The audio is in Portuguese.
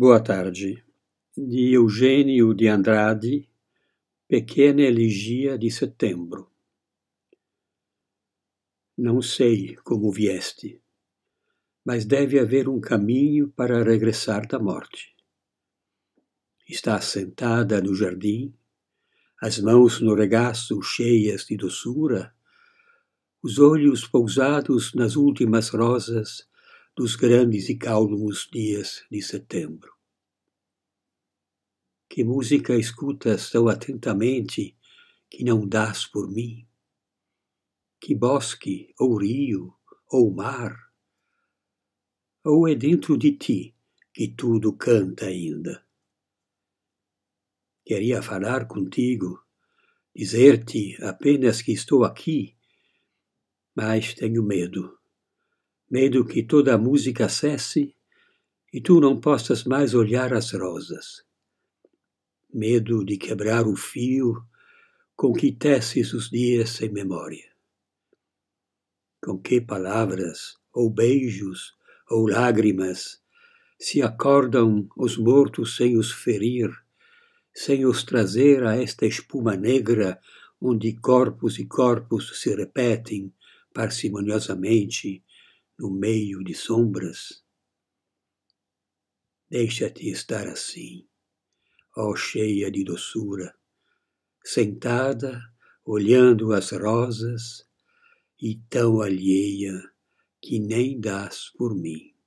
Boa tarde. De Eugênio de Andrade, Pequena Elegia de Setembro. Não sei como vieste, mas deve haver um caminho para regressar da morte. Está sentada no jardim, as mãos no regaço cheias de doçura, os olhos pousados nas últimas rosas dos grandes e calmos dias de setembro. Que música escutas tão atentamente que não dás por mim? Que bosque, ou rio, ou mar? Ou é dentro de ti que tudo canta ainda? Queria falar contigo, dizer-te apenas que estou aqui, mas tenho medo medo né, que toda a música cesse e tu não possas mais olhar as rosas. Medo de quebrar o fio com que teces os dias sem memória. Com que palavras, ou beijos, ou lágrimas se acordam os mortos sem os ferir, sem os trazer a esta espuma negra onde corpos e corpos se repetem parcimoniosamente no meio de sombras. Deixa-te estar assim, ó cheia de doçura, sentada, olhando as rosas, e tão alheia que nem dás por mim.